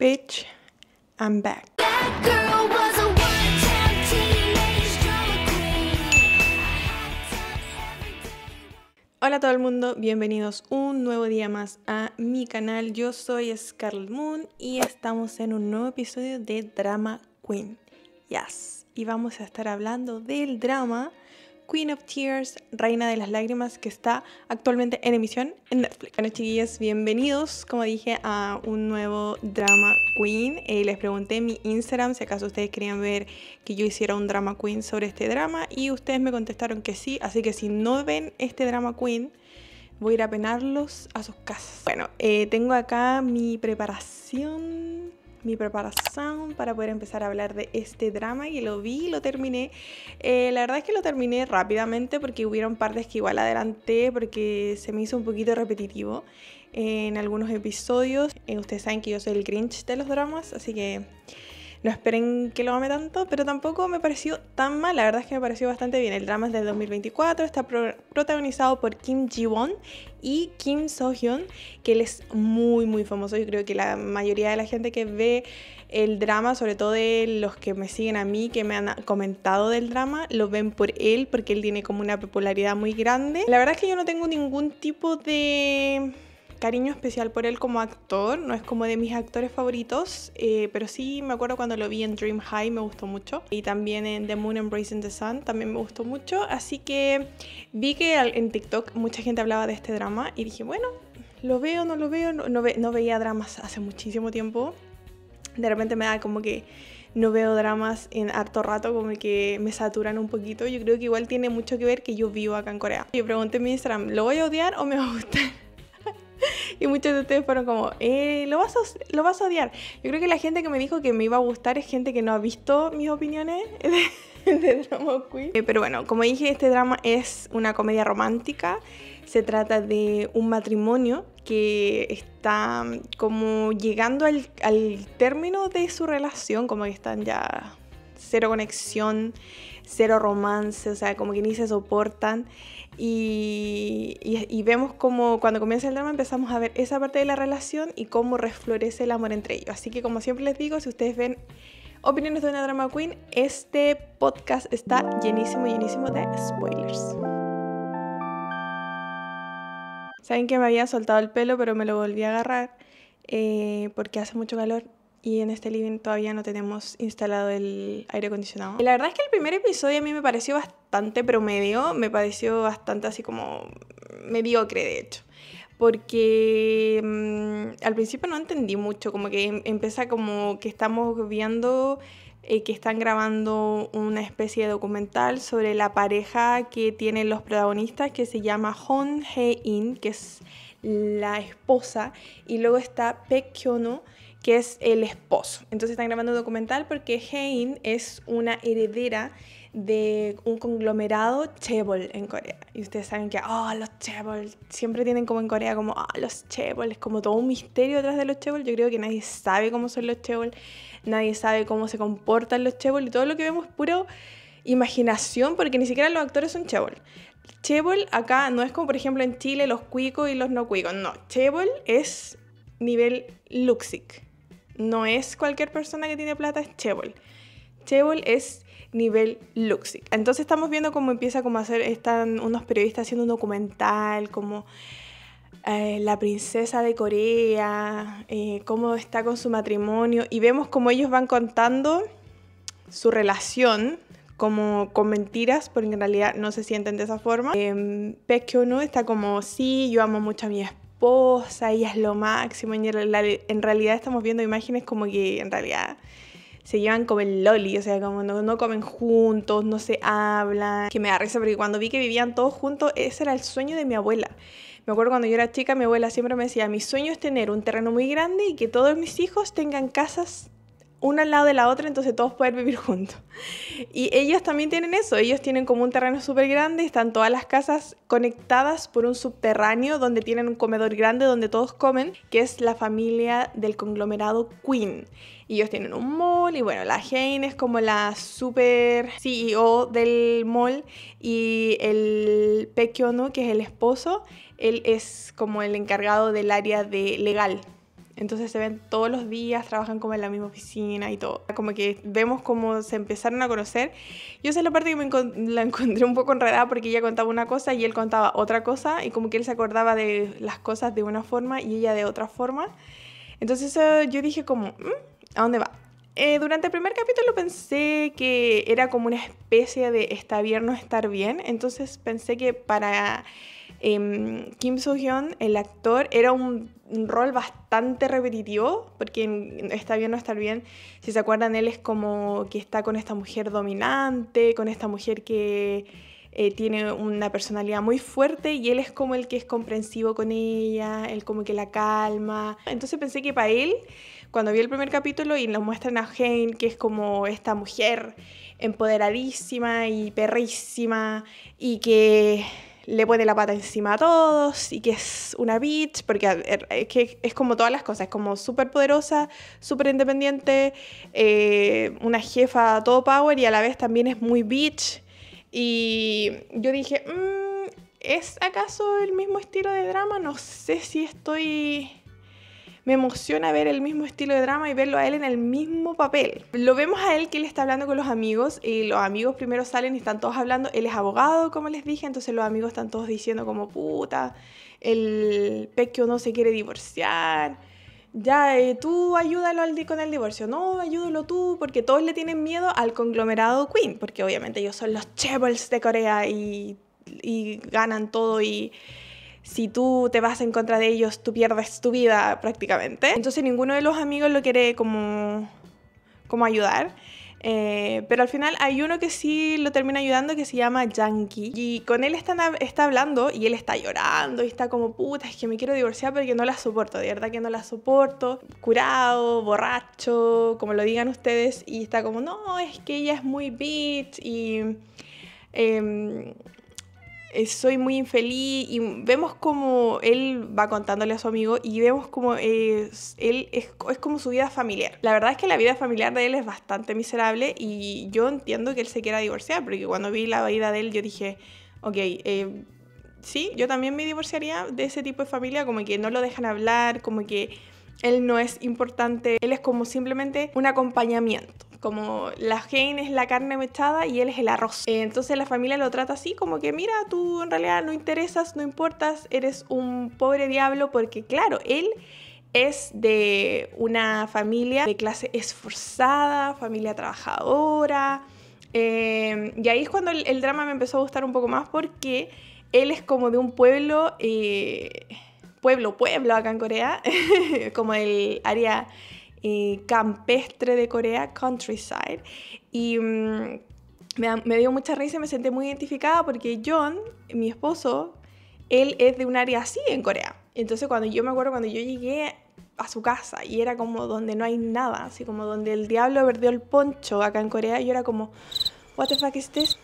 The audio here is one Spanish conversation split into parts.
Bitch, I'm back. Hola a todo el mundo, bienvenidos un nuevo día más a mi canal. Yo soy Scarlet Moon y estamos en un nuevo episodio de Drama Queen. Yes. Y vamos a estar hablando del drama Queen of Tears, Reina de las Lágrimas, que está actualmente en emisión en Netflix. Bueno, chiquillas, bienvenidos, como dije, a un nuevo drama queen. Eh, les pregunté en mi Instagram si acaso ustedes querían ver que yo hiciera un drama queen sobre este drama y ustedes me contestaron que sí, así que si no ven este drama queen, voy a ir a penarlos a sus casas. Bueno, eh, tengo acá mi preparación mi preparación para poder empezar a hablar de este drama y lo vi y lo terminé. Eh, la verdad es que lo terminé rápidamente porque hubieron partes que igual adelanté porque se me hizo un poquito repetitivo en algunos episodios. Eh, ustedes saben que yo soy el Grinch de los dramas, así que no esperen que lo ame tanto, pero tampoco me pareció tan mal, la verdad es que me pareció bastante bien. El drama es del 2024, está protagonizado por Kim Ji-won y Kim So-hyun, que él es muy muy famoso, yo creo que la mayoría de la gente que ve el drama, sobre todo de los que me siguen a mí, que me han comentado del drama, lo ven por él, porque él tiene como una popularidad muy grande. La verdad es que yo no tengo ningún tipo de cariño especial por él como actor, no es como de mis actores favoritos, eh, pero sí me acuerdo cuando lo vi en Dream High, me gustó mucho, y también en The Moon Embracing the Sun, también me gustó mucho, así que vi que en TikTok mucha gente hablaba de este drama y dije, bueno, lo veo, no lo veo, no, veía dramas hace muchísimo tiempo, de repente me da como que no veo dramas en harto rato, como que me saturan un poquito. Yo creo que igual tiene mucho que ver que yo vivo acá en Corea. Yo pregunté en mi Instagram, ¿lo voy a odiar o me va a gustar? y muchos de ustedes fueron como, eh, ¿lo, vas a, lo vas a odiar. Yo creo que la gente que me dijo que me iba a gustar es gente que no ha visto mis opiniones de, Drama Queen. Eh, pero bueno, como dije, este drama es una comedia romántica. Se trata de un matrimonio que está mm, como llegando al, al término de su relación, como que están ya cero conexión, cero romance, o sea, como que ni se soportan. Y, vemos como cuando comienza el drama empezamos a ver esa parte de la relación y cómo resflorece el amor entre ellos. Así que como siempre les digo, si ustedes ven opiniones de una drama queen, este podcast está llenísimo, llenísimo de spoilers. Saben que me había soltado el pelo, pero me lo volví a agarrar eh, porque hace mucho calor y en este living todavía no tenemos instalado el aire acondicionado. Y la verdad es que el primer episodio a mí me pareció bastante promedio, me pareció bastante así como mediocre de hecho. Porque mm, al principio no entendí mucho, como que em, empieza como que estamos viendo eh, que están grabando una especie de documental sobre la pareja que tienen los protagonistas, que se llama Hon he in que es la esposa, y luego está Pek Kyono, que es el esposo. Entonces están grabando un documental porque Hein es una heredera de un conglomerado Chebol en Corea. Y ustedes saben que, oh, los Chebol, siempre tienen como en Corea como, oh, los Chebol, es como todo un misterio detrás de los Chebol. Yo creo que nadie sabe cómo son los Chebol, nadie sabe cómo se comportan los Chebol y todo lo que vemos es puro imaginación porque ni siquiera los actores son Chebol. Chebol acá no es como por ejemplo en Chile los cuicos y los no cuicos, no, Chebol es nivel Luxic. No es cualquier persona que tiene plata, es Chebol. Chebol es nivel Luxic. Entonces estamos viendo cómo empieza como a hacer, están unos periodistas haciendo un documental, como eh, la princesa de Corea, eh, cómo está con su matrimonio, y vemos cómo ellos van contando su relación como con mentiras, porque en realidad no se sienten de esa forma. Eh, em, no, está como, sí, yo amo mucho a mi esposa esposa, ella es lo máximo, en realidad estamos viendo imágenes como que en realidad se llevan como el loli, o sea, como no, no, comen juntos, no se hablan. Que me da risa porque cuando vi que vivían todos juntos, ese era el sueño de mi abuela. Me acuerdo cuando yo era chica, mi abuela siempre me decía, mi sueño es tener un terreno muy grande y que todos mis hijos tengan casas una al lado de la otra, entonces todos pueden vivir juntos. Y ellos también tienen eso, ellos tienen como un terreno súper grande, están todas las casas conectadas por un subterráneo donde tienen un comedor grande donde todos comen, que es la familia del conglomerado Queen. ellos tienen un mall y bueno, la Jane es como la super CEO del mall y el Pekiono, que es el esposo, él es como el encargado del área de legal entonces se ven todos los días, trabajan como en la misma oficina y todo. Como que vemos cómo se empezaron a conocer. Yo esa es la parte que me la encontré un poco enredada porque ella contaba una cosa y él contaba otra cosa y como que él se acordaba de las cosas de una forma y ella de otra forma. Entonces yo dije como, mm, ¿a dónde va? Eh, durante el primer capítulo pensé que era como una especie de está bien no estar bien. Entonces pensé que para Em, Kim Soo-hyun, el actor, era un, rol bastante repetitivo, porque Está bien o no está bien, si se acuerdan, él es como que está con esta mujer dominante, con esta mujer que eh, tiene una personalidad muy fuerte y él es como el que es comprensivo con ella, él como que la calma. Entonces pensé que para él, cuando vi el primer capítulo y nos muestran a Jane, que es como esta mujer empoderadísima y perrísima y que le pone la pata encima a todos y que es una bitch, porque es, que es como todas las cosas, es como súper poderosa, súper independiente, eh, una jefa todo power y a la vez también es muy bitch. Y yo dije, mm, ¿es acaso el mismo estilo de drama? No sé si estoy me emociona ver el mismo estilo de drama y verlo a él en el mismo papel. Lo vemos a él que le está hablando con los amigos y los amigos primero salen y están todos hablando. Él es abogado, como les dije, entonces los amigos están todos diciendo como puta, el pequeo no se quiere divorciar. Ya, eh, tú ayúdalo al, con el divorcio. No, ayúdalo tú, porque todos le tienen miedo al conglomerado Queen, porque obviamente ellos son los Chevels de Corea y, y ganan todo y si tú te vas en contra de ellos, tú pierdes tu vida prácticamente. Entonces ninguno de los amigos lo quiere como, como ayudar. Eh, pero al final hay uno que sí lo termina ayudando que se llama Yankee. Y con él está hablando y él está llorando y está como, puta, es que me quiero divorciar porque no la soporto, de verdad que no la soporto. Curado, borracho, como lo digan ustedes. Y está como, no, es que ella es muy bitch y... Em, eh, soy muy infeliz y vemos como él va contándole a su amigo y vemos como él es, como su vida familiar. La verdad es que la vida familiar de él es bastante miserable y yo entiendo que él se quiera divorciar, porque cuando vi la vida de él yo dije, ok, eh, sí, yo también me divorciaría de ese tipo de familia, como que no lo dejan hablar, como que él no es importante, él es como simplemente un acompañamiento. Como la Jane es la carne mechada y él es el arroz. Eh, entonces la familia lo trata así, como que mira, tú en realidad no interesas, no importas, eres un pobre diablo porque claro, él es de una familia de clase esforzada, familia trabajadora. Eh, y ahí es cuando el, drama me empezó a gustar un poco más porque él es como de un pueblo, eh, pueblo, pueblo acá en Corea, como el área eh, campestre de Corea, countryside. Y mm, me, dio mucha risa y me sentí muy identificada porque John, mi esposo, él es de un área así en Corea. Entonces cuando yo me acuerdo cuando yo llegué a su casa y era como donde no hay nada, así como donde el diablo perdió el poncho acá en Corea, yo era como, what the fuck is this?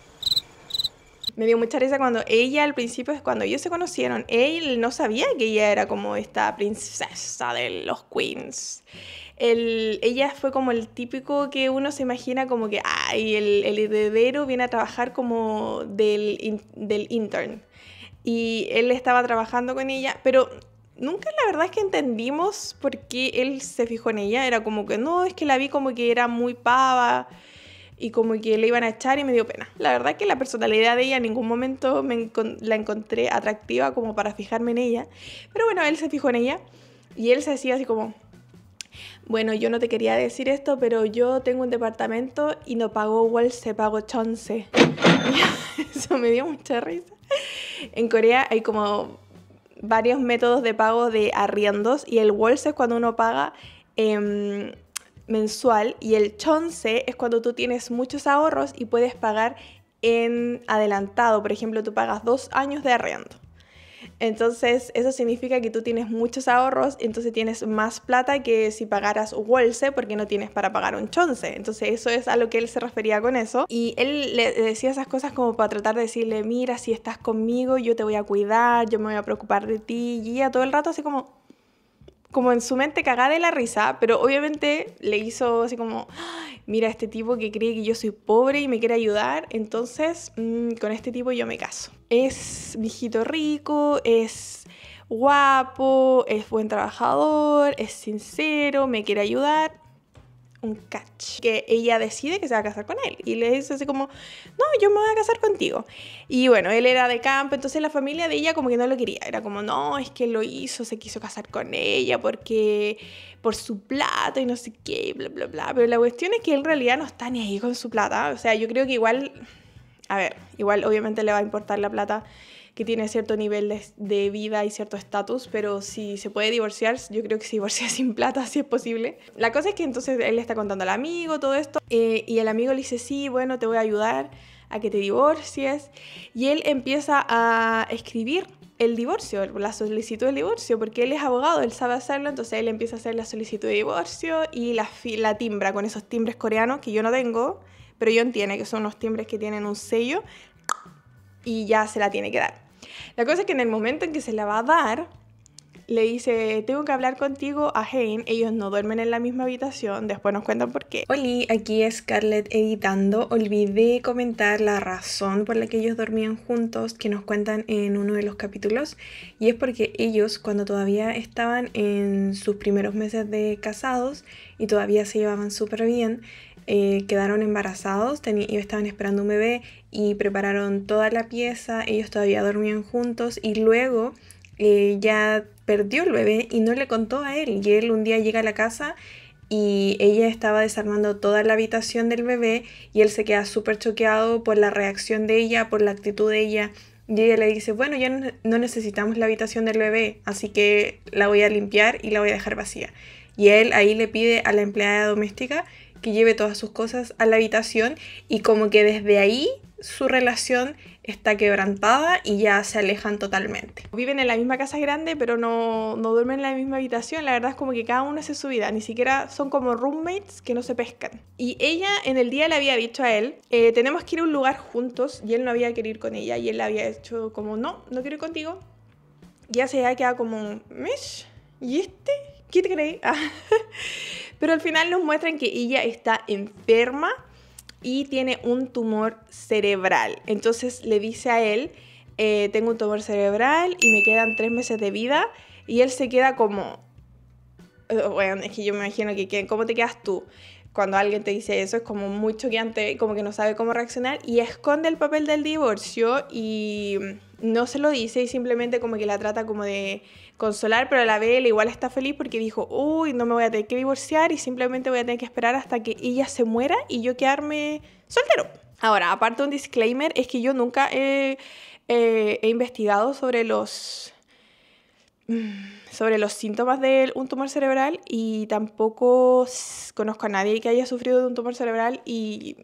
me dio mucha risa cuando ella al principio es cuando ellos se conocieron, él no sabía que ella era como esta princesa de los Queens ella fue como el típico que uno se imagina como que, ay, el, heredero viene a trabajar como del, intern. Y él estaba trabajando con ella, pero nunca la verdad es que entendimos por qué él se fijó en ella. Era como que, no, es que la vi como que era muy pava y como que le iban a echar y me dio pena. La verdad es que la personalidad de ella en ningún momento me la encontré atractiva como para fijarme en ella. Pero bueno, él se fijó en ella y él se decía así como, bueno, yo no te quería decir esto, pero yo tengo un departamento y no pago se pago Chonce. Eso me dio mucha risa. En Corea hay como varios métodos de pago de arriendos y el Walls es cuando uno paga em, mensual y el Chonce es cuando tú tienes muchos ahorros y puedes pagar en adelantado. Por ejemplo, tú pagas dos años de arriendo. Entonces, eso significa que tú tienes muchos ahorros, entonces tienes más plata que si pagaras un Wolse porque no tienes para pagar un chonce. Entonces, eso es a lo que él se refería con eso. Y él le decía esas cosas como para tratar de decirle, mira, si estás conmigo, yo te voy a cuidar, yo me voy a preocupar de ti. Y a todo el rato así como, como en su mente cagada de la risa, pero obviamente le hizo así como, mira, este tipo que cree que yo soy pobre y me quiere ayudar, entonces mm, con este tipo yo me caso. Es viejito rico, es guapo, es buen trabajador, es sincero, me quiere ayudar, un catch. Que ella decide que se va a casar con él. Y le dice así como, no, yo me voy a casar contigo. Y bueno, él era de campo, entonces la familia de ella como que no lo quería. Era como, no, es que lo hizo, se quiso casar con ella porque por su plata y no sé qué, bla, bla, bla. Pero la cuestión es que él en realidad no está ni ahí con su plata. O sea, yo creo que igual, a ver, igual obviamente le va a importar la plata que tiene cierto nivel de, vida y cierto estatus, pero si se puede divorciar, yo creo que se divorcia sin plata, si es posible. La cosa es que entonces él le está contando al amigo todo esto eh, y el amigo le dice, sí, bueno, te voy a ayudar a que te divorcies. Y él empieza a escribir el divorcio, la solicitud de divorcio, porque él es abogado, él sabe hacerlo, entonces él empieza a hacer la solicitud de divorcio y la, la timbra con esos timbres coreanos que yo no tengo, pero yo entiendo que son los timbres que tienen un sello y ya se la tiene que dar. La cosa es que en el momento en que se la va a dar, le dice, tengo que hablar contigo a Jane, ellos no duermen en la misma habitación, después nos cuentan por qué. Hola, aquí es Scarlett editando, olvidé comentar la razón por la que ellos dormían juntos, que nos cuentan en uno de los capítulos, y es porque ellos cuando todavía estaban en sus primeros meses de casados y todavía se llevaban súper bien, eh, quedaron embarazados, ellos estaban esperando un bebé y prepararon toda la pieza, ellos todavía dormían juntos y luego eh, ya perdió el bebé y no le contó a él. Y él un día llega a la casa y ella estaba desarmando toda la habitación del bebé y él se queda súper choqueado por la reacción de ella, por la actitud de ella. Y ella le dice, bueno, ya no necesitamos la habitación del bebé, así que la voy a limpiar y la voy a dejar vacía. Y él ahí le pide a la empleada doméstica que lleve todas sus cosas a la habitación y como que desde ahí su relación está quebrantada y ya se alejan totalmente. Viven en la misma casa grande, pero no, no, duermen en la misma habitación. La verdad es como que cada uno hace su vida. Ni siquiera son como roommates que no se pescan. Y ella en el día le había dicho a él, eh, tenemos que ir a un lugar juntos. Y él no había querido ir con ella. Y él le había hecho como, no, no quiero ir contigo. Y ya se había quedado como, mesh, ¿y este? ¿Qué te creí? Ah. Pero al final nos muestran que ella está enferma y tiene un tumor cerebral. Entonces le dice a él, eh, tengo un tumor cerebral y me quedan tres meses de vida. Y él se queda como, oh, bueno, es que yo me imagino que, ¿cómo te quedas tú? Cuando alguien te dice eso es como muy choqueante, como que no sabe cómo reaccionar y esconde el papel del divorcio y no se lo dice y simplemente como que la trata como de consolar, pero a la vez él igual está feliz porque dijo, uy, no me voy a tener que divorciar y simplemente voy a tener que esperar hasta que ella se muera y yo quedarme soltero. Ahora, aparte un disclaimer, es que yo nunca he, eh, investigado sobre los mm, sobre los síntomas de un tumor cerebral y tampoco conozco a nadie que haya sufrido de un tumor cerebral y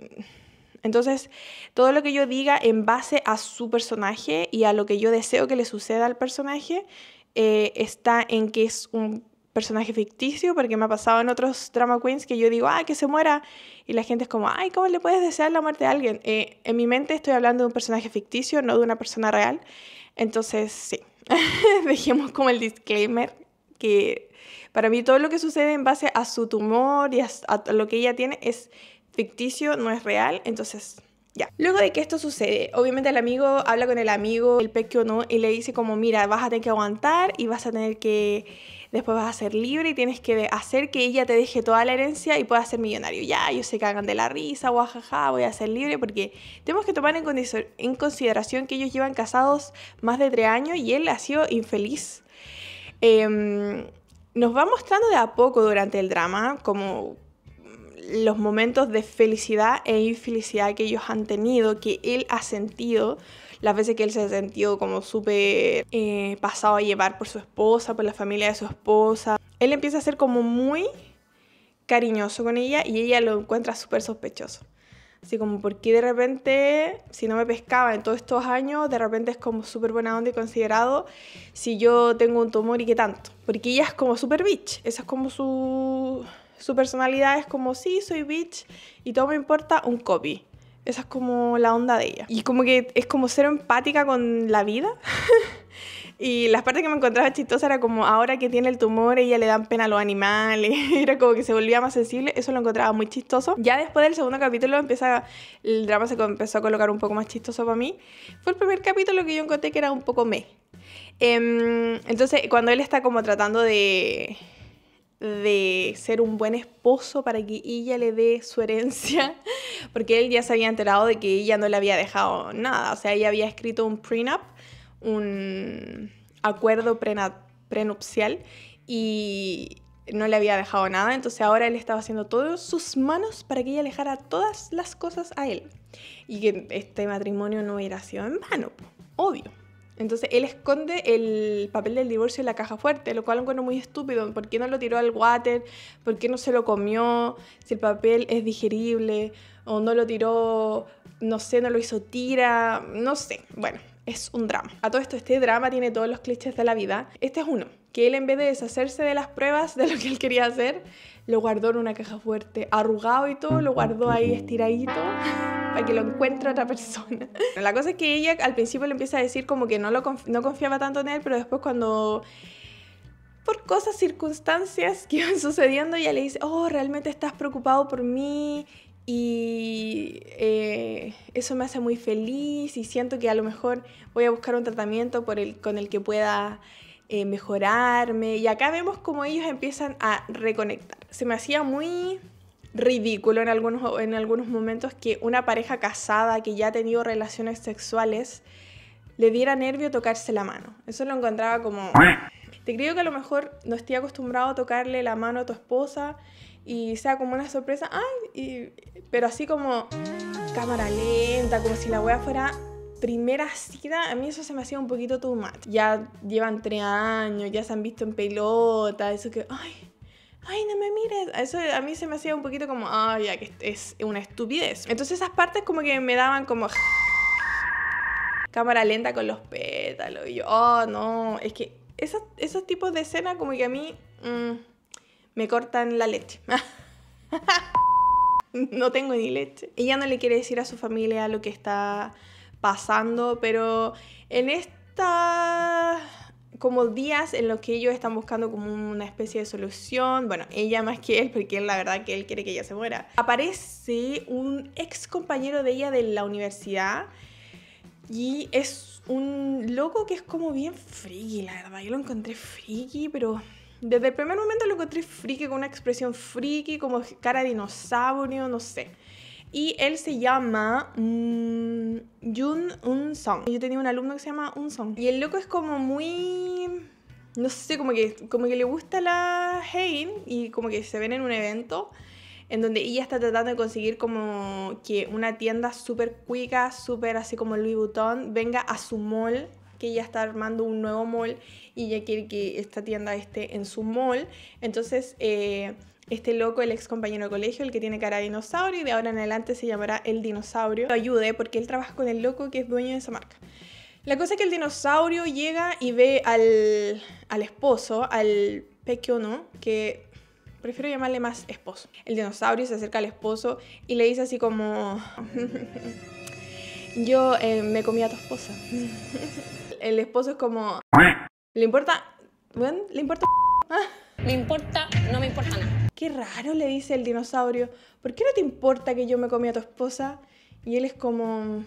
entonces, todo lo que yo diga en base a su personaje y a lo que yo deseo que le suceda al personaje eh, está en que es un personaje ficticio, porque me ha pasado en otros drama queens que yo digo, ah, que se muera, y la gente es como, ay, ¿cómo le puedes desear la muerte a alguien? Eh, en mi mente estoy hablando de un personaje ficticio, no de una persona real. Entonces, sí, dejemos como el disclaimer que para mí todo lo que sucede en base a su tumor y a lo que ella tiene es ficticio, no es real, entonces ya. Luego de que esto sucede, obviamente el amigo habla con el amigo, el pequeño no, y le dice como, mira, vas a tener que aguantar y vas a tener que, después vas a ser libre y tienes que hacer que ella te deje toda la herencia y puedas ser millonario. Ya, ellos se cagan de la risa, guajaja, voy a ser libre, porque tenemos que tomar en, consideración que ellos llevan casados más de tres años y él ha sido infeliz. Em, nos va mostrando de a poco durante el drama como los momentos de felicidad e infelicidad que ellos han tenido, que él ha sentido, las veces que él se ha sentido como súper eh, pasado a llevar por su esposa, por la familia de su esposa. Él empieza a ser como muy cariñoso con ella y ella lo encuentra súper sospechoso. Así como, ¿por qué de repente, si no me pescaba en todos estos años, de repente es como súper buena onda y considerado si yo tengo un tumor y qué tanto? Porque ella es como súper bitch, esa es como su su personalidad es como, sí, soy bitch y todo me importa un copy. Esa es como la onda de ella. Y como que es como ser empática con la vida. y las partes que me encontraba chistosa era como ahora que tiene el tumor, ella le dan pena a los animales. era como que se volvía más sensible. Eso lo encontraba muy chistoso. Ya después del segundo capítulo empieza, el drama se empezó a colocar un poco más chistoso para mí. Fue el primer capítulo que yo encontré que era un poco me. Em, entonces, cuando él está como tratando de de ser un buen esposo para que ella le dé su herencia, porque él ya se había enterado de que ella no le había dejado nada, o sea, ella había escrito un prenup, un acuerdo prenupcial y no le había dejado nada, entonces ahora él estaba haciendo todas sus manos para que ella alejara todas las cosas a él y que este matrimonio no hubiera sido en vano, obvio. Entonces él esconde el papel del divorcio en la caja fuerte, lo cual un encuentro muy estúpido. ¿Por qué no lo tiró al water? ¿Por qué no se lo comió? Si el papel es digerible o no lo tiró, no sé, no lo hizo tira, no sé. Bueno, es un drama. A todo esto, este drama tiene todos los clichés de la vida. Este es uno, que él en vez de deshacerse de las pruebas de lo que él quería hacer, lo guardó en una caja fuerte, arrugado y todo, lo guardó ahí estiradito para que lo encuentre otra persona. La cosa es que ella al principio le empieza a decir como que no, lo no confiaba tanto en él, pero después cuando por cosas, circunstancias que iban sucediendo, ella le dice, oh, realmente estás preocupado por mí y eh, eso me hace muy feliz y siento que a lo mejor voy a buscar un tratamiento por el, con el que pueda eh, mejorarme. Y acá vemos como ellos empiezan a reconectar. Se me hacía muy ridículo en algunos, en algunos momentos que una pareja casada que ya ha tenido relaciones sexuales le diera nervio tocarse la mano. Eso lo encontraba como... Te creo que a lo mejor no estoy acostumbrado a tocarle la mano a tu esposa y sea como una sorpresa, ay, pero así como cámara lenta, como si la wea fuera primera cita, a mí eso se me hacía un poquito too much. Ya llevan tres años, ya se han visto en pelota, eso que, ay, no me mires. Eso a mí se me hacía un poquito como, ay, ah, ya que es una estupidez. Entonces esas partes como que me daban como cámara lenta con los pétalos. Y yo, oh, no, es que esos, tipos de escenas como que a mí mm, me cortan la leche. no tengo ni leche. Ella no le quiere decir a su familia lo que está pasando, pero en esta como días en los que ellos están buscando como una especie de solución, bueno, ella más que él, porque la verdad que él quiere que ella se muera. Aparece un ex compañero de ella de la universidad y es un loco que es como bien friki, la verdad, yo lo encontré friki, pero desde el primer momento lo encontré friki, con una expresión friki, como cara de dinosaurio, no sé. Y él se llama mmm, Jun Un Song. Yo tenía un alumno que se llama Un Song. Y el loco es como muy... No sé, como que, como que le gusta la Hein y como que se ven en un evento en donde ella está tratando de conseguir como que una tienda súper cuica, súper así como Louis Vuitton, venga a su mall, que ella está armando un nuevo mall y ella quiere que esta tienda esté en su mall. Entonces... Eh, este loco, el ex compañero de colegio, el que tiene cara de dinosaurio y de ahora en adelante se llamará el dinosaurio, lo ayude porque él trabaja con el loco que es dueño de esa marca. La cosa es que el dinosaurio llega y ve al, al esposo, al pequeño, que prefiero llamarle más esposo. El dinosaurio se acerca al esposo y le dice así como... Yo eh, me comí a tu esposa. el esposo es como... ¿Le importa? ¿Le importa? Me importa, no me importa nada. Qué raro, le dice el dinosaurio. ¿Por qué no te importa que yo me comí a tu esposa? Y él es como...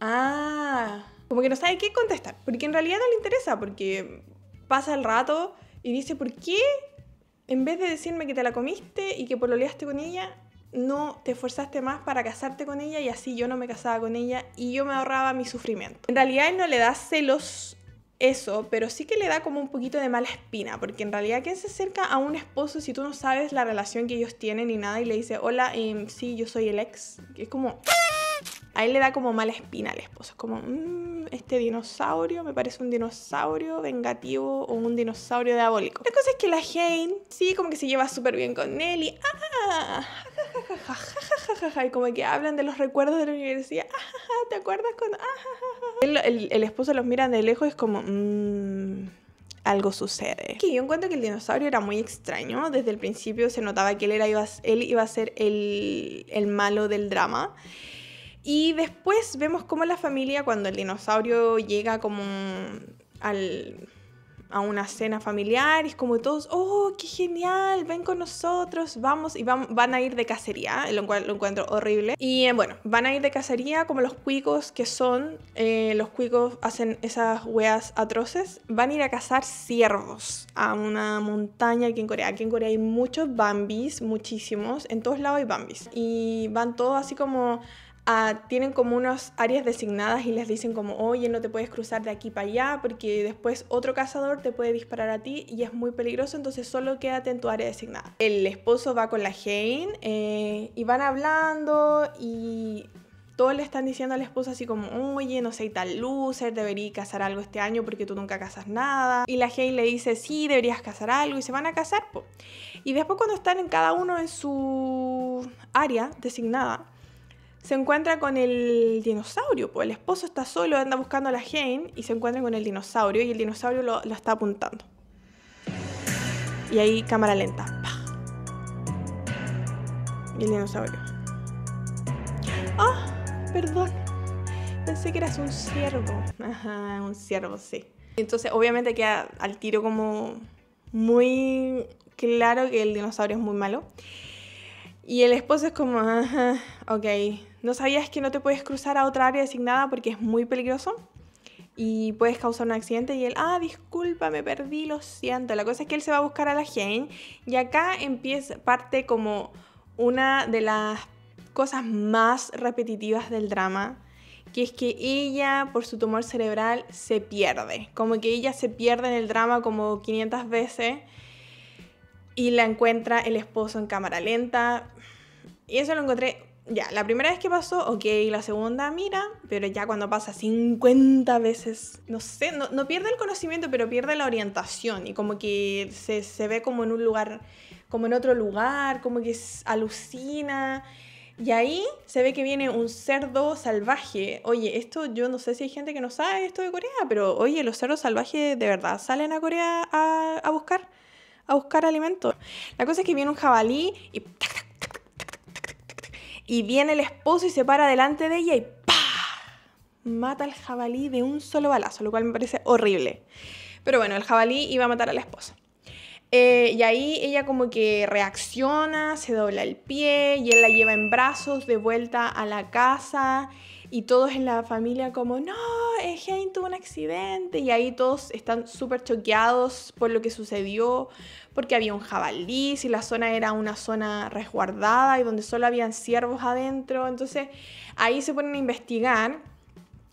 Ah, como que no sabe qué contestar, porque en realidad no le interesa, porque pasa el rato y dice, ¿por qué en vez de decirme que te la comiste y que pololeaste con ella, no te esforzaste más para casarte con ella y así yo no me casaba con ella y yo me ahorraba mi sufrimiento? En realidad él no le da celos eso, pero sí que le da como un poquito de mala espina, porque en realidad, ¿quién se acerca a un esposo si tú no sabes la relación que ellos tienen ni nada y le dice, hola, em, sí, yo soy el ex? es como. Ahí le da como mala espina al esposo. Es como, mm, este dinosaurio me parece un dinosaurio vengativo o un dinosaurio diabólico. La cosa es que la Jane, sí, como que se lleva súper bien con Nelly. y. ¡Ah! y como que hablan de los recuerdos de la universidad, ¿te acuerdas cuando? el, esposo los mira de lejos y es como, mm, algo sucede. Que yo encuentro que el dinosaurio era muy extraño, desde el principio se notaba que él, era, iba, él iba a ser el, el malo del drama. Y después vemos como la familia, cuando el dinosaurio llega como al a una cena familiar y es como todos, oh, qué genial, ven con nosotros, vamos y van, van a ir de cacería, eh, lo, encuentro horrible. Y eh, bueno, van a ir de cacería como los cuicos que son, eh, los cuicos hacen esas weas atroces, van a ir a cazar ciervos a una montaña aquí en Corea. Aquí en Corea hay muchos bambis, muchísimos, en todos lados hay bambis. Y van todos así como tienen como unas áreas designadas y les dicen como, oye, no te puedes cruzar de aquí para allá porque después otro cazador te puede disparar a ti y es muy peligroso, entonces solo quédate en tu área designada. El esposo va con la Jane eh, y van hablando y todos le están diciendo al esposo así como, oye, no soy tal loser, debería casar algo este año porque tú nunca casas nada. Y la Jane le dice, sí, deberías casar algo y se van a casar. Y después cuando están en cada uno en su área designada, se encuentra con el dinosaurio, pues el esposo está solo, anda buscando a la Jane y se encuentra con el dinosaurio y el dinosaurio lo, está apuntando. Y ahí cámara lenta. Y el dinosaurio. ¡Ah! perdón. Pensé que eras un ciervo. Ajá, un ciervo, sí. Entonces, obviamente queda al tiro como muy claro que el dinosaurio es muy malo. Y el esposo es como, ah, ok, ¿no sabías que no te puedes cruzar a otra área designada porque es muy peligroso? Y puedes causar un accidente y él, ah, disculpa, me perdí, lo siento. La cosa es que él se va a buscar a la Jane y acá empieza, parte como una de las cosas más repetitivas del drama, que es que ella, por su tumor cerebral, se pierde. Como que ella se pierde en el drama como 500 veces y la encuentra el esposo en cámara lenta. Y eso lo encontré, ya, la primera vez que pasó, ok, la segunda, mira, pero ya cuando pasa 50 veces, no sé, no, pierde el conocimiento, pero pierde la orientación y como que se, ve como en un lugar, como en otro lugar, como que alucina. Y ahí se ve que viene un cerdo salvaje. Oye, esto yo no sé si hay gente que no sabe esto de Corea, pero oye, los cerdos salvajes de verdad salen a Corea a, a buscar a buscar alimento. La cosa es que viene un jabalí y... Y viene el esposo y se para delante de ella y ¡pa! Mata al jabalí de un solo balazo, lo cual me parece horrible. Pero bueno, el jabalí iba a matar a la esposa. y ahí ella como que reacciona, se dobla el pie y él la lleva en brazos de vuelta a la casa y todos en la familia como, no, Jane tuvo un accidente y ahí todos están súper choqueados por lo que sucedió, porque había un jabalí, si la zona era una zona resguardada y donde solo habían ciervos adentro. Entonces ahí se ponen a investigar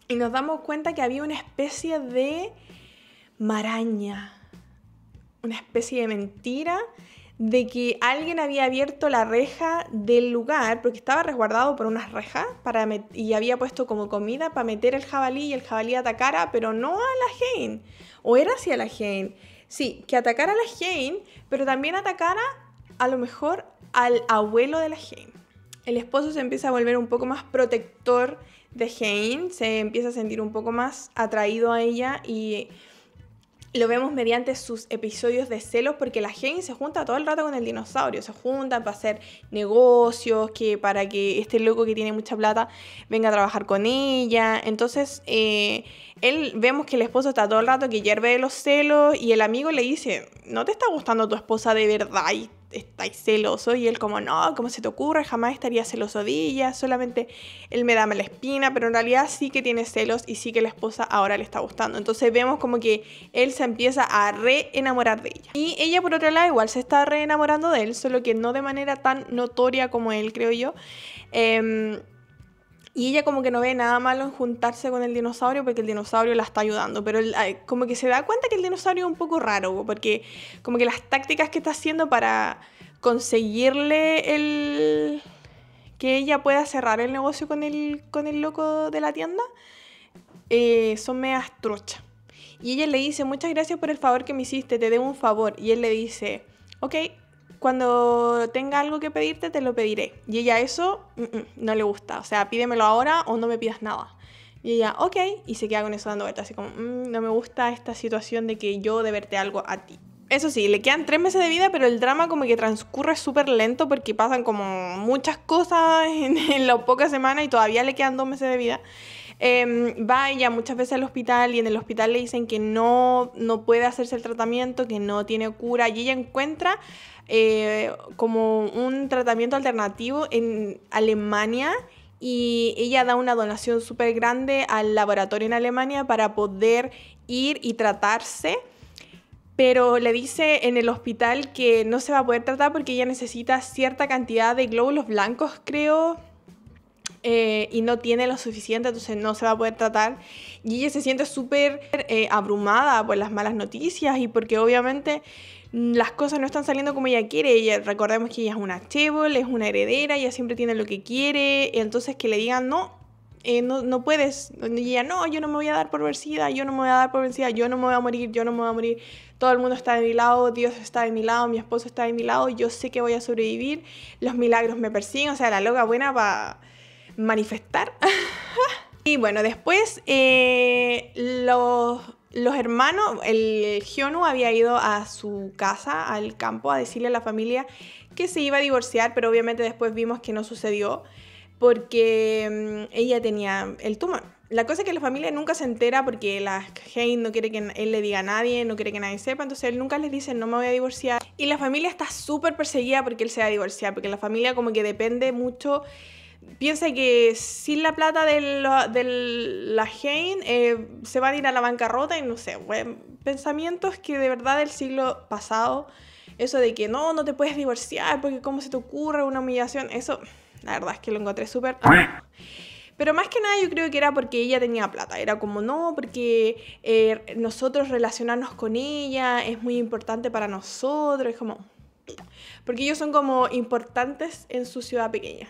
y nos damos cuenta que había una especie de maraña, una especie de mentira de que alguien había abierto la reja del lugar, porque estaba resguardado por unas rejas, y había puesto como comida para meter el jabalí y el jabalí atacara, pero no a la gente, o era hacia la gente. Sí, que atacara a la Jane, pero también atacara a lo mejor al abuelo de la Jane. El esposo se empieza a volver un poco más protector de Jane, se empieza a sentir un poco más atraído a ella y lo vemos mediante sus episodios de celos porque la gente se junta todo el rato con el dinosaurio, se juntan para hacer negocios, que para que este loco que tiene mucha plata venga a trabajar con ella. Entonces, eh, él vemos que el esposo está todo el rato que hierve de los celos y el amigo le dice, no te está gustando tu esposa de verdad estáis celoso y él como, no, ¿cómo se te ocurre? Jamás estaría celoso de ella, solamente él me da mala espina, pero en realidad sí que tiene celos y sí que la esposa ahora le está gustando. Entonces vemos como que él se empieza a reenamorar de ella. Y ella por otro lado igual se está reenamorando de él, solo que no de manera tan notoria como él, creo yo. Em, y ella como que no ve nada malo en juntarse con el dinosaurio porque el dinosaurio la está ayudando, pero como que se da cuenta que el dinosaurio es un poco raro, porque como que las tácticas que está haciendo para conseguirle el que ella pueda cerrar el negocio con el, con el loco de la tienda, eh, son medias trochas. Y ella le dice, muchas gracias por el favor que me hiciste, te debo un favor. Y él le dice, ok, cuando tenga algo que pedirte, te lo pediré. Y ella eso no le gusta. O sea, pídemelo ahora o no me pidas nada. Y ella, ok, y se queda con eso dando vueltas, así como, mm, no me gusta esta situación de que yo deberte algo a ti. Eso sí, le quedan tres meses de vida, pero el drama como que transcurre súper lento porque pasan como muchas cosas en, en las pocas semanas y todavía le quedan dos meses de vida eh, em, va ella muchas veces al hospital y en el hospital le dicen que no, no puede hacerse el tratamiento, que no tiene cura y ella encuentra eh, como un tratamiento alternativo en Alemania y ella da una donación súper grande al laboratorio en Alemania para poder ir y tratarse. Pero le dice en el hospital que no se va a poder tratar porque ella necesita cierta cantidad de glóbulos blancos, creo, eh, y no tiene lo suficiente, entonces no se va a poder tratar. Y ella se siente súper eh, abrumada por las malas noticias y porque obviamente las cosas no están saliendo como ella quiere. Ella, recordemos que ella es una chévere, es una heredera, ella siempre tiene lo que quiere, entonces que le digan no. Eh, no, no puedes, y ella, no, yo no me voy a dar por vencida, yo no me voy a dar por vencida, yo no me voy a morir, yo no me voy a morir, todo el mundo está de mi lado, Dios está de mi lado, mi esposo está de mi lado, yo sé que voy a sobrevivir, los milagros me persiguen, o sea, la loca buena para manifestar. y bueno, después eh, los, hermanos, el Hyonu había ido a su casa, al campo, a decirle a la familia que se iba a divorciar, pero obviamente después vimos que no sucedió porque mm, ella tenía el tumor. La cosa es que la familia nunca se entera porque la Jane no quiere que él le diga a nadie, no quiere que nadie sepa, entonces él nunca les dice no me voy a divorciar. Y la familia está súper perseguida porque él se va a divorciar, porque la familia como que depende mucho piensa que sin la plata de la, de Jane eh, se van a ir a la bancarrota y no sé, pensamientos que de verdad del siglo pasado, eso de que no, no te puedes divorciar porque cómo se te ocurre una humillación, eso la verdad es que lo encontré súper... Pero más que nada yo creo que era porque ella tenía plata. Era como, no, porque eh, nosotros relacionarnos con ella es muy importante para nosotros. Es como, porque ellos son como importantes en su ciudad pequeña.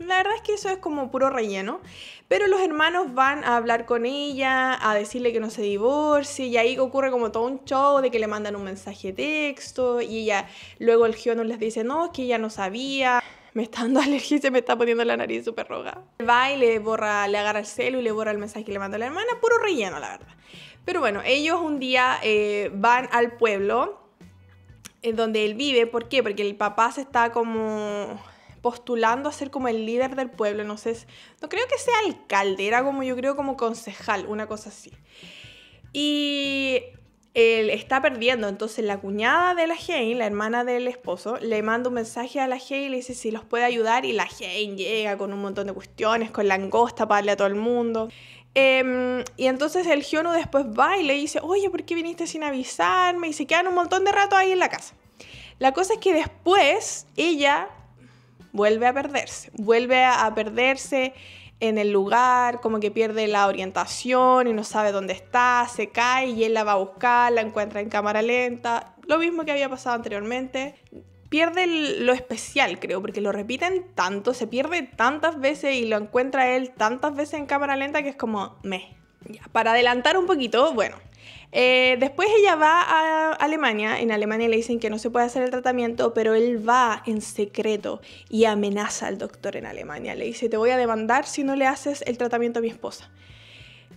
La verdad es que eso es como puro relleno. Pero los hermanos van a hablar con ella, a decirle que no se divorcie, y ahí ocurre como todo un show de que le mandan un mensaje de texto, y ella, luego el Giono les dice, no, es que ella no sabía me está dando alergia y se me está poniendo la nariz súper roja. Va y le borra, le agarra el celu y le borra el mensaje que le mandó la hermana, puro relleno, la verdad. Pero bueno, ellos un día eh, van al pueblo en eh, donde él vive, ¿por qué? Porque el papá se está como postulando a ser como el líder del pueblo, no sé, no creo que sea alcalde, era como yo creo como concejal, una cosa así. Y él está perdiendo, entonces la cuñada de la Jane, la hermana del esposo, le manda un mensaje a la Jane y le dice si los puede ayudar y la Jane llega con un montón de cuestiones, con langosta para darle a todo el mundo. Em, y entonces el Giono después va y le dice, oye, ¿por qué viniste sin avisarme? Y se quedan un montón de rato ahí en la casa. La cosa es que después ella vuelve a perderse, vuelve a perderse en el lugar, como que pierde la orientación y no sabe dónde está, se cae y él la va a buscar, la encuentra en cámara lenta, lo mismo que había pasado anteriormente. Pierde lo especial, creo, porque lo repiten tanto, se pierde tantas veces y lo encuentra él tantas veces en cámara lenta que es como me. para adelantar un poquito, bueno, eh, después ella va a Alemania, en Alemania le dicen que no se puede hacer el tratamiento, pero él va en secreto y amenaza al doctor en Alemania. Le dice, te voy a demandar si no le haces el tratamiento a mi esposa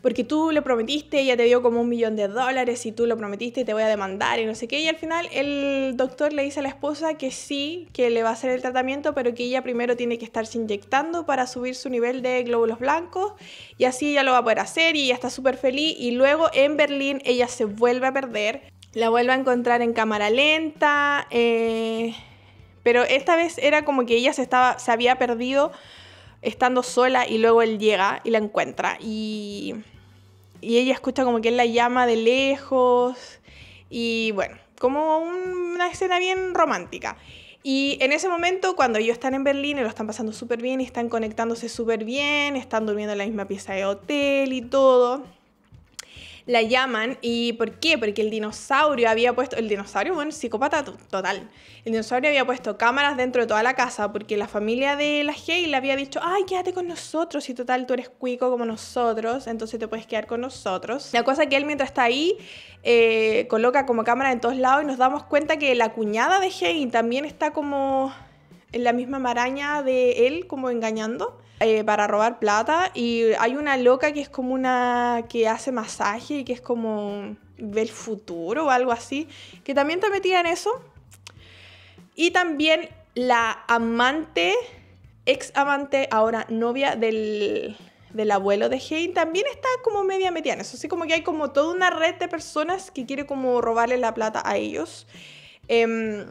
porque tú le prometiste, ella te dio como un millón de dólares y tú lo prometiste y te voy a demandar y no sé qué. Y al final el doctor le dice a la esposa que sí, que le va a hacer el tratamiento, pero que ella primero tiene que estarse inyectando para subir su nivel de glóbulos blancos y así ella lo va a poder hacer y ella está súper feliz. Y luego en Berlín ella se vuelve a perder, la vuelve a encontrar en cámara lenta, eh, pero esta vez era como que ella se, estaba, se había perdido estando sola y luego él llega y la encuentra. Y, ella escucha como que él la llama de lejos y bueno, como una escena bien romántica. Y en ese momento, cuando ellos están en Berlín y lo están pasando súper bien y están conectándose súper bien, están durmiendo en la misma pieza de hotel y todo la llaman. ¿Y por qué? Porque el dinosaurio había puesto, el dinosaurio, bueno, psicópata total. El dinosaurio había puesto cámaras dentro de toda la casa porque la familia de la Hale le había dicho, ay, quédate con nosotros y total, tú eres cuico como nosotros, entonces te puedes quedar con nosotros. La cosa que él mientras está ahí eh, coloca como cámara en todos lados y nos damos cuenta que la cuñada de Hale también está como en la misma maraña de él, como engañando. Eh, para robar plata y hay una loca que es como una que hace masaje y que es como del el futuro o algo así, que también está metida en eso. Y también la amante, ex amante, ahora novia del, del abuelo de Jane, también está como media metida eso. Así como que hay como toda una red de personas que quiere como robarle la plata a ellos. Em,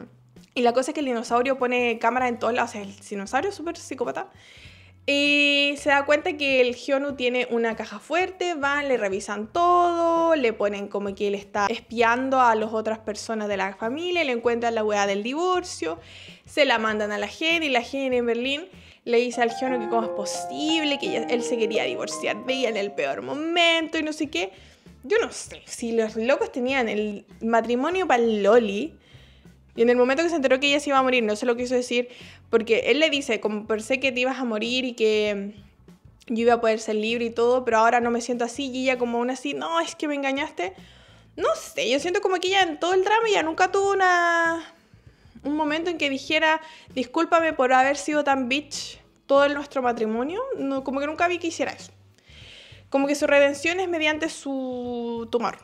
y la cosa es que el dinosaurio pone cámara en todos lados. el dinosaurio es súper psicópata. Y se da cuenta que el Gionu tiene una caja fuerte, van, le revisan todo, le ponen como que él está espiando a las otras personas de la familia, le encuentran la weá del divorcio, se la mandan a la gente y la gente en Berlín le dice al Gionu que cómo es posible, que él se quería divorciar veía en el peor momento y no sé qué. Yo no sé si los locos tenían el matrimonio para Loli y en el momento que se enteró que ella se iba a morir, no se lo quiso decir, porque él le dice, como pensé que te ibas a morir y que yo iba a poder ser libre y todo, pero ahora no me siento así, y ella como aún así, no, es que me engañaste. No sé, yo siento como que ella en todo el drama ya nunca tuvo una... un momento en que dijera, discúlpame por haber sido tan bitch todo nuestro matrimonio, como que nunca vi que hiciera eso. Como que su redención es mediante su tumor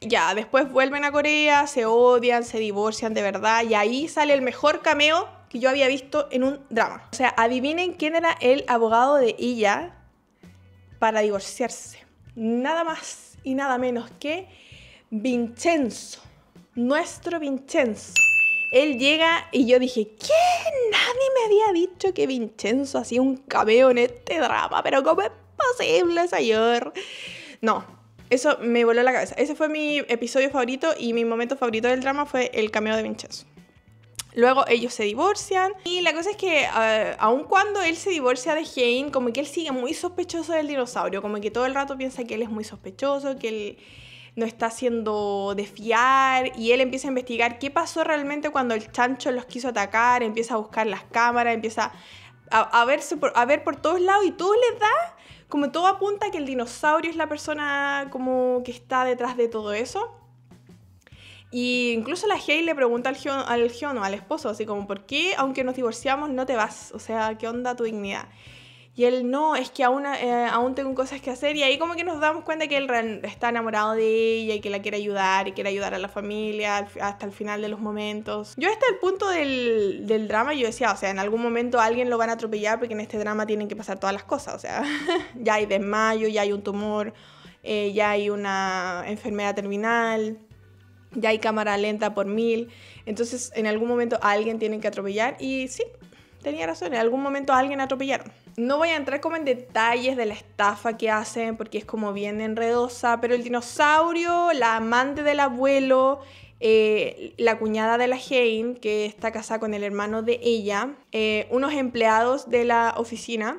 ya, después vuelven a Corea, se odian, se divorcian de verdad y ahí sale el mejor cameo que yo había visto en un drama. O sea, adivinen quién era el abogado de ella para divorciarse. Nada más y nada menos que Vincenzo, nuestro Vincenzo. Él llega y yo dije, ¿qué? Nadie me había dicho que Vincenzo hacía un cameo en este drama, pero ¿cómo es posible, señor? No, eso me voló la cabeza. Ese fue mi episodio favorito y mi momento favorito del drama fue el cameo de Vincenzo. Luego ellos se divorcian y la cosa es que eh, aun cuando él se divorcia de Jane, como que él sigue muy sospechoso del dinosaurio, como que todo el rato piensa que él es muy sospechoso, que él no está haciendo desfiar y él empieza a investigar qué pasó realmente cuando el chancho los quiso atacar, empieza a buscar las cámaras, empieza a, a ver por todos lados y tú le da como todo apunta que el dinosaurio es la persona como que está detrás de todo eso. Y incluso la Hey le pregunta al al al esposo, así como, ¿por qué aunque nos divorciamos no te vas? O sea, ¿qué onda tu dignidad? Y él, no, es que aún, eh, aún tengo cosas que hacer. Y ahí como que nos damos cuenta que él está enamorado de ella y que la quiere ayudar y quiere ayudar a la familia hasta el final de los momentos. Yo hasta el punto del, drama yo decía, o sea, en algún momento alguien lo van a atropellar porque en este drama tienen que pasar todas las cosas. O sea, ya hay desmayo, ya hay un tumor, eh, ya hay una enfermedad terminal ya hay cámara lenta por mil. Entonces, en algún momento alguien tiene que atropellar. Y sí, tenía razón, en algún momento alguien atropellaron. No voy a entrar como en detalles de la estafa que hacen porque es como bien enredosa, pero el dinosaurio, la amante del abuelo, eh, la cuñada de la Jane, que está casada con el hermano de ella, eh, unos empleados de la oficina,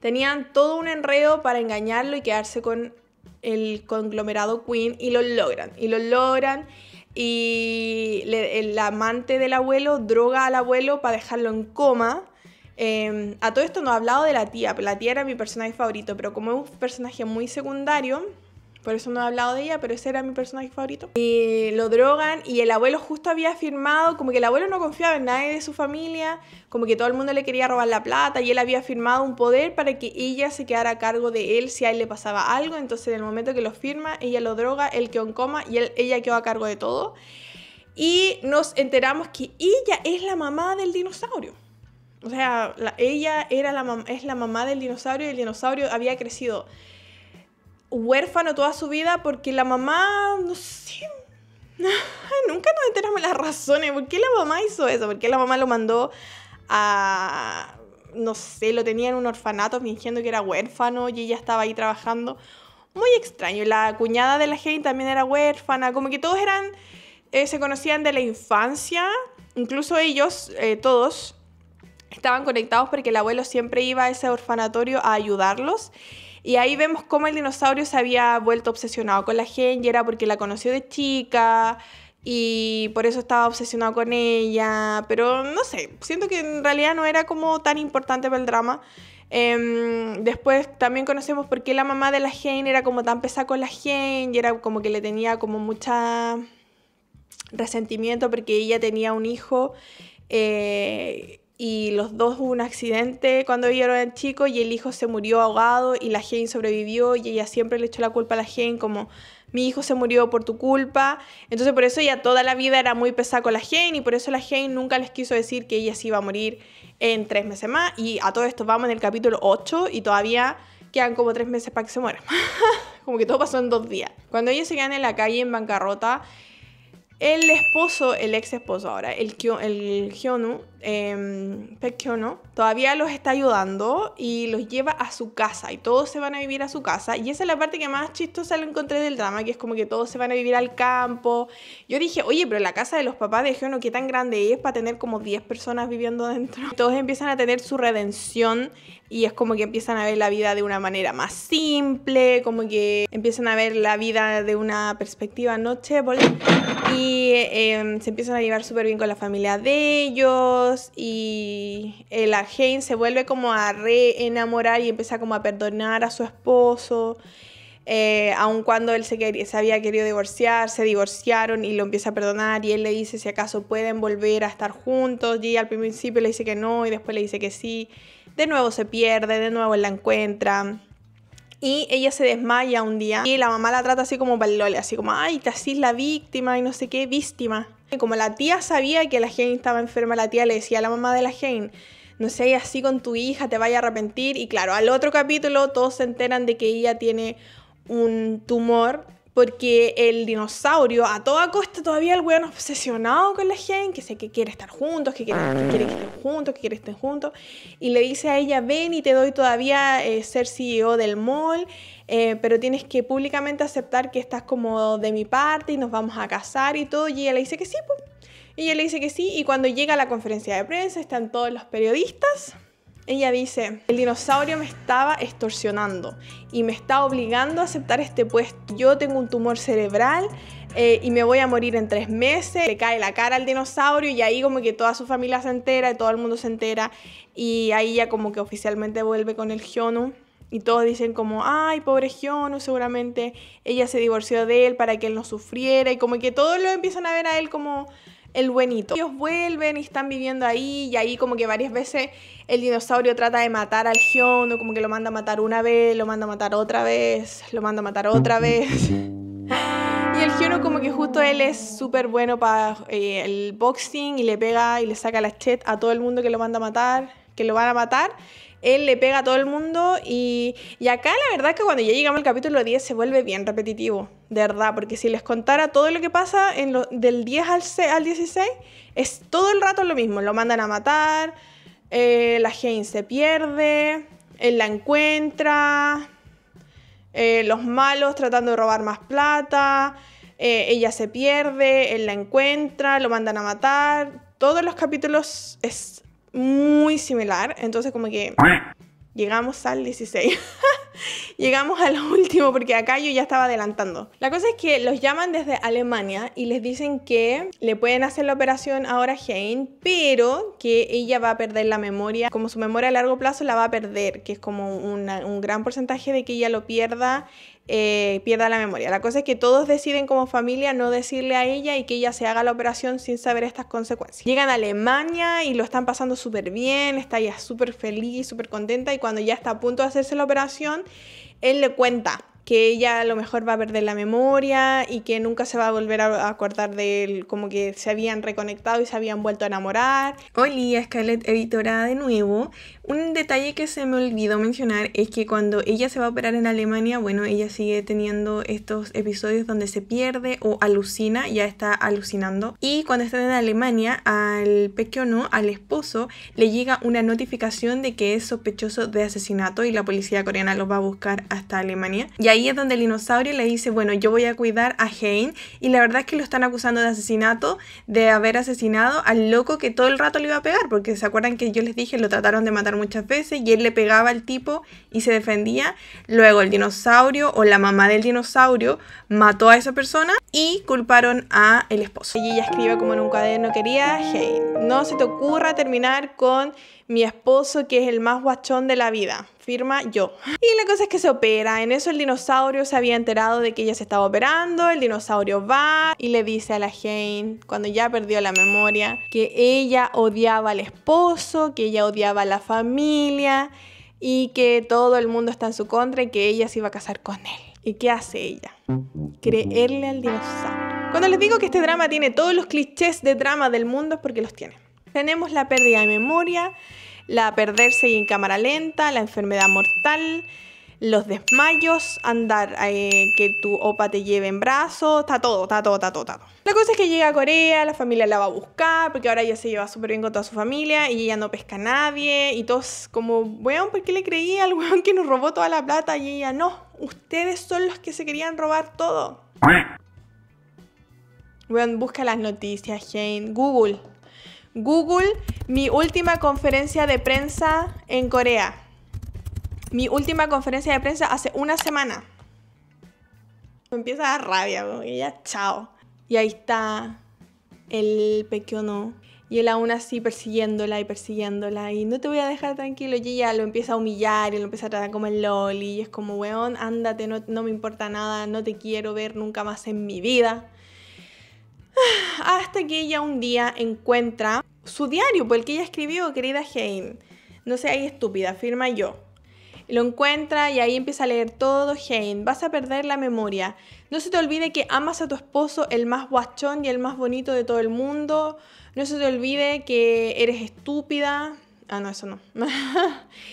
tenían todo un enredo para engañarlo y quedarse con el conglomerado Queen y lo logran, y lo logran. Y la el amante del abuelo droga al abuelo para dejarlo en coma Em, a todo esto no he hablado de la tía, la tía era mi personaje favorito, pero como es un personaje muy secundario, por eso no he hablado de ella, pero ese era mi personaje favorito. Y lo drogan y el abuelo justo había firmado, como que el abuelo no confiaba en nadie de su familia, como que todo el mundo le quería robar la plata y él había firmado un poder para que ella se quedara a cargo de él si a él le pasaba algo, entonces en el momento que lo firma, ella lo droga, él quedó en coma y ella quedó a cargo de todo. Y nos enteramos que ella es la mamá del dinosaurio. O sea, ella era la, es la mamá del dinosaurio y el dinosaurio había crecido huérfano toda su vida porque la mamá, no sé, nunca nos enteramos las razones. ¿Por qué la mamá hizo eso? ¿Por qué la mamá lo mandó a, no sé, lo tenía en un orfanato fingiendo que era huérfano y ella estaba ahí trabajando? Muy extraño. La cuñada de la gente también era huérfana, como que todos eran, eh, se conocían de la infancia, incluso ellos, eh, todos estaban conectados porque el abuelo siempre iba a ese orfanatorio a ayudarlos. Y ahí vemos cómo el dinosaurio se había vuelto obsesionado con la Gen y era porque la conoció de chica y por eso estaba obsesionado con ella. Pero no sé, siento que en realidad no era como tan importante para el drama. Em, después también conocemos por qué la mamá de la Jane era como tan pesada con la Jane y era como que le tenía como mucha resentimiento porque ella tenía un hijo eh, y los dos hubo un accidente cuando vieron al chico y el hijo se murió ahogado y la Jane sobrevivió y ella siempre le echó la culpa a la Jane como mi hijo se murió por tu culpa. Entonces por eso ella toda la vida era muy pesada con la Jane y por eso la Jane nunca les quiso decir que ella se iba a morir en tres meses más. Y a todo esto vamos en el capítulo 8 y todavía quedan como tres meses para que se muera. como que todo pasó en dos días. Cuando ellos se quedan en la calle en bancarrota, el esposo, el ex esposo ahora, el, Em, o no todavía los está ayudando y los lleva a su casa y todos se van a vivir a su casa. Y esa es la parte que más chistosa lo encontré del drama, que es como que todos se van a vivir al campo. Yo dije, oye, pero la casa de los papás de Geono, ¿qué tan grande es para tener como 10 personas viviendo dentro? Todos empiezan a tener su redención y es como que empiezan a ver la vida de una manera más simple, como que empiezan a ver la vida de una perspectiva noche y em, se empiezan a llevar súper bien con la familia de ellos y la Jane se vuelve como a reenamorar y empieza como a perdonar a su esposo. Eh, aun cuando él se, había querido divorciar, se divorciaron y lo empieza a perdonar y él le dice si acaso pueden volver a estar juntos y al principio le dice que no y después le dice que sí, de nuevo se pierde, de nuevo la encuentra y ella se desmaya un día y la mamá la trata así como lole así como, ay, te haces la víctima y no sé qué, víctima. como la tía sabía que la Jane estaba enferma, la tía le decía a la mamá de la Jane, no sé, así con tu hija, te vaya a arrepentir. Y claro, al otro capítulo todos se enteran de que ella tiene un tumor porque el dinosaurio, a toda costa, todavía el weón obsesionado con la gente, que sé que quiere estar juntos, que quiere, que estén juntos, que quiere que estén juntos, y le dice a ella, ven y te doy todavía eh, ser CEO del mall, eh, pero tienes que públicamente aceptar que estás como de mi parte y nos vamos a casar y todo, y ella le dice que sí, pues. Y ella le dice que sí, y cuando llega a la conferencia de prensa están todos los periodistas ella dice, el dinosaurio me estaba extorsionando y me está obligando a aceptar este puesto. Yo tengo un tumor cerebral eh, y me voy a morir en tres meses. Le cae la cara al dinosaurio y ahí como que toda su familia se entera y todo el mundo se entera y ahí ya como que oficialmente vuelve con el Gionu. Y todos dicen como, ay, pobre Gionu, seguramente ella se divorció de él para que él no sufriera. Y como que todos lo empiezan a ver a él como el buenito. Ellos vuelven y están viviendo ahí y ahí como que varias veces el dinosaurio trata de matar al o como que lo manda a matar una vez, lo manda a matar otra vez, lo manda a matar otra vez. Y el Giono como que justo él es súper bueno para eh, el boxing y le pega y le saca la chet a todo el mundo que lo manda a matar, que lo van a matar él le pega a todo el mundo y, y acá la verdad es que cuando ya llegamos al capítulo 10 se vuelve bien repetitivo, de verdad, porque si les contara todo lo que pasa en del 10 al, al 16, es todo el rato lo mismo, lo mandan a matar, eh, la Jane se pierde, él la encuentra, eh, los malos tratando de robar más plata, eh, ella se pierde, él la encuentra, lo mandan a matar. Todos los capítulos es muy similar. Entonces como que llegamos al 16. llegamos al último porque acá yo ya estaba adelantando. La cosa es que los llaman desde Alemania y les dicen que le pueden hacer la operación ahora a Jane, pero que ella va a perder la memoria, como su memoria a largo plazo la va a perder, que es como un gran porcentaje de que ella lo pierda eh, pierda la memoria. La cosa es que todos deciden como familia no decirle a ella y que ella se haga la operación sin saber estas consecuencias. Llegan a Alemania y lo están pasando súper bien, está ya súper feliz, súper contenta y cuando ya está a punto de hacerse la operación, él le cuenta que ella a lo mejor va a perder la memoria y que nunca se va a volver a acordar de él, como que se habían reconectado y se habían vuelto a enamorar. Hola, Scarlett, editora de nuevo. Un detalle que se me olvidó mencionar es que cuando ella se va a operar en Alemania, bueno, ella sigue teniendo estos episodios donde se pierde o alucina, ya está alucinando. Y cuando está en Alemania, al pequeño, al esposo, le llega una notificación de que es sospechoso de asesinato y la policía coreana los va a buscar hasta Alemania. Y ahí es donde el dinosaurio le dice, bueno, yo voy a cuidar a Jane y la verdad es que lo están acusando de asesinato, de haber asesinado al loco que todo el rato le iba a pegar, porque se acuerdan que yo les dije, lo trataron de matar muchas veces y él le pegaba al tipo y se defendía. Luego el dinosaurio o la mamá del dinosaurio mató a esa persona y culparon a el esposo. Y ella escribe como en un cuaderno, quería, hey, no se te ocurra terminar con mi esposo que es el más guachón de la vida. Firma yo. Y la cosa es que se opera. En eso el dinosaurio se había enterado de que ella se estaba operando. El dinosaurio va y le dice a la Jane, cuando ya perdió la memoria, que ella odiaba al esposo, que ella odiaba a la familia y que todo el mundo está en su contra y que ella se iba a casar con él. ¿Y qué hace ella? Creerle al dinosaurio. Cuando les digo que este drama tiene todos los clichés de drama del mundo es porque los tiene. Tenemos la pérdida de memoria, la perderse en cámara lenta, la enfermedad mortal, los desmayos, andar eh, que tu opa te lleve en brazos, está todo, está todo, está todo, está todo. La cosa es que llega a Corea, la familia la va a buscar, porque ahora ella se lleva súper bien con toda su familia y ella no pesca a nadie. Y todos como, weón, ¿por qué le creía al weón que nos robó toda la plata? Y ella, no, ustedes son los que se querían robar todo. Weón, busca las noticias, Jane. Google. Google, mi última conferencia de prensa en Corea. Mi última conferencia de prensa hace una semana. Me empieza a dar rabia, porque ya, chao. Y ahí está el pequeño. Y él aún así persiguiéndola y persiguiéndola y no te voy a dejar tranquilo. Y ella lo empieza a humillar y lo empieza a tratar como el loli. Y es como, weón, ándate, no me importa nada, no te quiero ver nunca más en mi vida. Hasta que ella un día encuentra su diario, por pues, el que ella escribió, querida Jane. No seas estúpida, firma yo. Lo encuentra y ahí empieza a leer todo, Jane. Vas a perder la memoria. No se te olvide que amas a tu esposo, el más guachón y el más bonito de todo el mundo. No se te olvide que eres estúpida. Ah, no, eso no.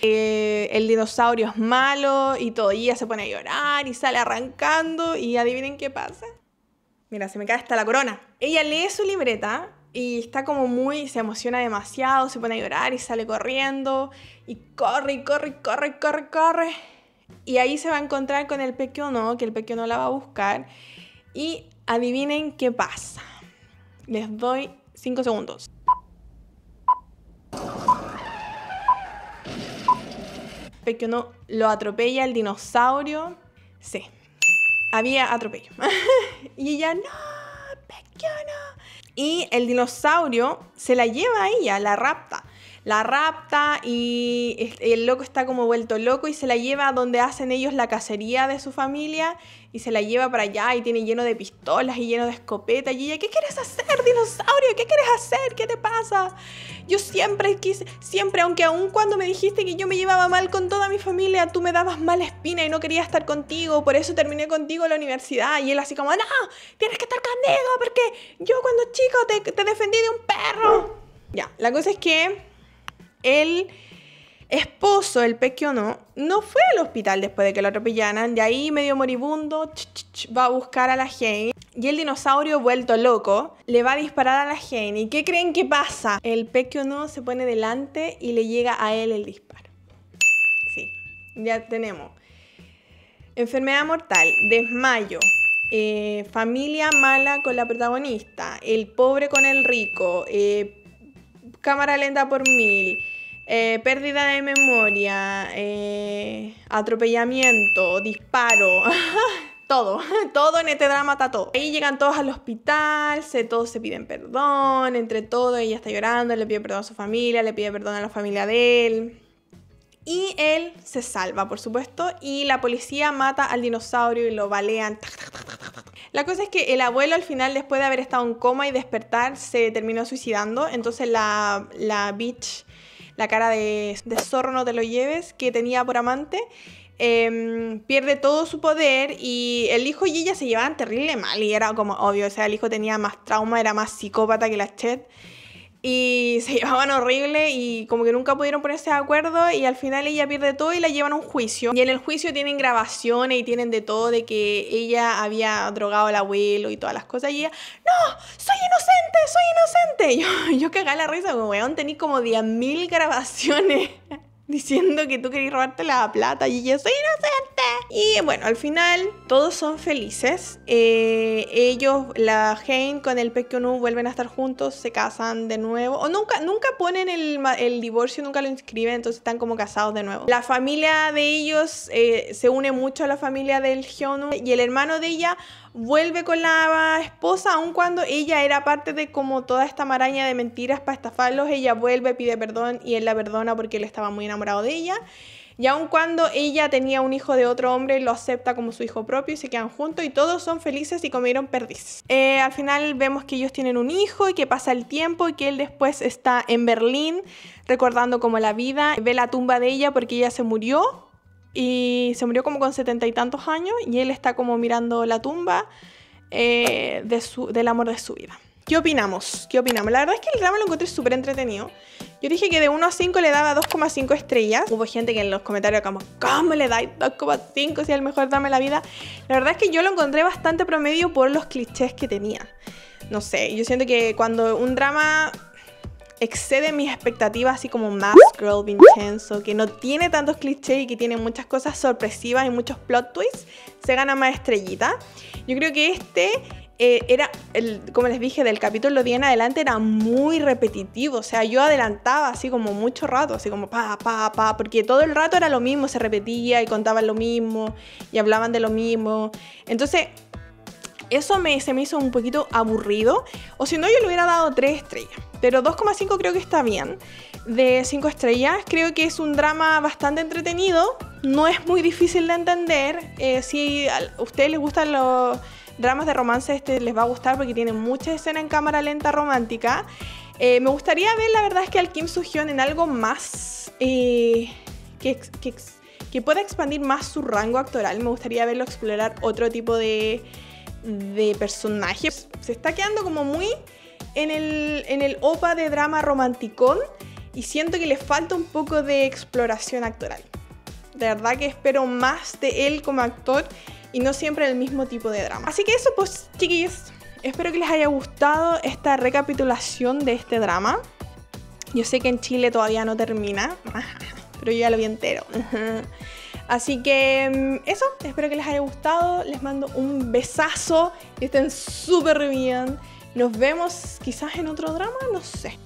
el dinosaurio es malo y todo. Y ella se pone a llorar y sale arrancando. Y adivinen qué pasa. Mira, se me cae hasta la corona. Ella lee su libreta y está como muy, se emociona demasiado, se pone a llorar y sale corriendo y corre y corre y corre y corre, corre. Y ahí se va a encontrar con el pequeño, que el pequeño la va a buscar. Y adivinen qué pasa. Les doy cinco segundos. Pequeño lo atropella el dinosaurio. Sí, había atropello. y ella, no. Y el dinosaurio se la lleva a ella, la rapta la rapta y el loco está como vuelto loco y se la lleva a donde hacen ellos la cacería de su familia y se la lleva para allá y tiene lleno de pistolas y lleno de escopetas y ella, ¿qué quieres hacer, dinosaurio? ¿Qué quieres hacer? ¿Qué te pasa? Yo siempre quise, siempre, aunque aún cuando me dijiste que yo me llevaba mal con toda mi familia, tú me dabas mala espina y no quería estar contigo, por eso terminé contigo en la universidad y él así como, no, tienes que estar conmigo porque yo cuando chico te defendí de un perro. Ya, la cosa es que el esposo, el pequeño, no fue al hospital después de que lo atropellaran. De ahí, medio moribundo, va a buscar a la Jane. Y el dinosaurio, vuelto loco, le va a disparar a la Jane. ¿Y qué creen que pasa? El pequeño se pone delante y le llega a él el disparo. Sí, ya tenemos. Enfermedad mortal, desmayo, eh, familia mala con la protagonista, el pobre con el rico, eh, cámara lenta por mil, eh, pérdida de memoria, eh, atropellamiento, disparo, todo, todo en este drama está todo. Ahí llegan todos al hospital, se, todos se piden perdón, entre todo ella está llorando, le pide perdón a su familia, le pide perdón a la familia de él. Y él se salva, por supuesto, y la policía mata al dinosaurio y lo balean. La cosa es que el abuelo al final, después de haber estado en coma y despertar, se terminó suicidando. Entonces la, la bitch la cara de, de zorro no te lo lleves que tenía por amante. Em, pierde todo su poder y el hijo y ella se llevaban terrible mal y era como obvio, o sea, el hijo tenía más trauma, era más psicópata que la Chet y se llevaban horrible y como que nunca pudieron ponerse de acuerdo y al final ella pierde todo y la llevan a un juicio. Y en el juicio tienen grabaciones y tienen de todo de que ella había drogado al abuelo y todas las cosas y ella, no, soy inocente, soy inocente. Yo, yo cagaba la risa, como weón, tenía como 10.000 grabaciones diciendo que tú querías robarte la plata y yo soy inocente. Y bueno, al final todos son felices. Eh, ellos, la Jane con el Pequeño vuelven a estar juntos, se casan de nuevo. O nunca, nunca ponen el, divorcio, nunca lo inscriben, entonces están como casados de nuevo. La familia de ellos eh, se une mucho a la familia del Hyunwoo y el hermano de ella vuelve con la esposa, aun cuando ella era parte de como toda esta maraña de mentiras para estafarlos, ella vuelve, pide perdón y él la perdona porque él estaba muy enamorado de ella. Y aun cuando ella tenía un hijo de otro hombre, lo acepta como su hijo propio y se quedan juntos y todos son felices y comieron perdiz eh, al final vemos que ellos tienen un hijo y que pasa el tiempo y que él después está en Berlín recordando como la vida, ve la tumba de ella porque ella se murió y se murió como con setenta y tantos años y él está como mirando la tumba eh, de su, del amor de su vida. ¿Qué opinamos? ¿Qué opinamos? La verdad es que el drama lo encontré súper entretenido. Yo dije que de 1 a 5 le daba 2,5 estrellas. Hubo gente que en los comentarios como, ¿cómo le dais 2,5 si es el mejor drama de la vida? La verdad es que yo lo encontré bastante promedio por los clichés que tenía. No sé, yo siento que cuando un drama excede mis expectativas, así como Mask Girl Vincenzo, que no tiene tantos clichés y que tiene muchas cosas sorpresivas y muchos plot twists, se gana más estrellita. Yo creo que este eh, era, el, como les dije, del capítulo 10 en adelante era muy repetitivo. O sea, yo adelantaba así como mucho rato, así como pa, pa, pa, porque todo el rato era lo mismo, se repetía y contaban lo mismo y hablaban de lo mismo. Entonces, eso me, se me hizo un poquito aburrido. O si no, yo le hubiera dado 3 estrellas. Pero 2,5 creo que está bien. De 5 estrellas, creo que es un drama bastante entretenido. No es muy difícil de entender. Eh, si a ustedes les gustan los dramas de romance, este les va a gustar porque tiene mucha escena en cámara lenta romántica. Eh, me gustaría ver, la verdad es que al Kim soo en algo más eh, que, que pueda expandir más su rango actoral. Me gustaría verlo explorar otro tipo de de personajes. Se está quedando como muy en el, OPA de drama romanticón y siento que le falta un poco de exploración actoral. De verdad que espero más de él como actor y no siempre el mismo tipo de drama. Así que eso pues chiquis espero que les haya gustado esta recapitulación de este drama. Yo sé que en Chile todavía no termina, pero yo ya lo vi entero. Así que mm, eso, espero que les haya gustado. Les mando un besazo. estén súper bien. Nos vemos quizás en otro drama, no sé.